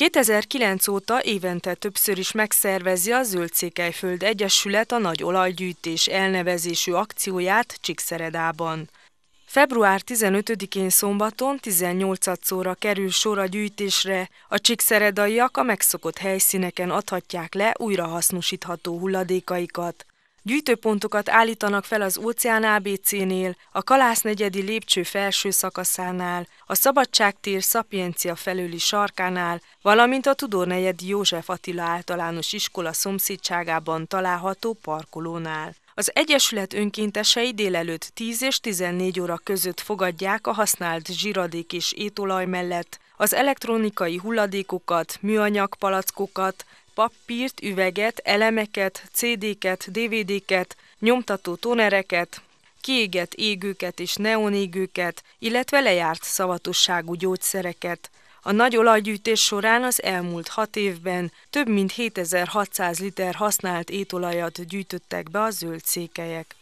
2009 óta évente többször is megszervezi a Zöld Székelyföld Egyesület a nagy olajgyűjtés elnevezésű akcióját Csíkszeredában. Február 15-én szombaton 18 óra kerül sor a gyűjtésre, a csíkszeredaiak a megszokott helyszíneken adhatják le újrahasznosítható hulladékaikat. Gyűjtőpontokat állítanak fel az Óceán ABC-nél, a negyedi lépcső felső szakaszánál, a Szabadságtér Szapiencia felőli sarkánál, valamint a negyedi József Attila általános iskola szomszédságában található parkolónál. Az Egyesület önkéntesei délelőtt 10 és 14 óra között fogadják a használt zsiradék és étolaj mellett az elektronikai hulladékokat, műanyagpalackokat, papírt, üveget, elemeket, CD-ket, DVD-ket, nyomtató tonereket, kiégett égőket és neonégőket, illetve lejárt szavatosságú gyógyszereket. A nagy olajgyűjtés során az elmúlt hat évben több mint 7600 liter használt étolajat gyűjtöttek be a zöld székelyek.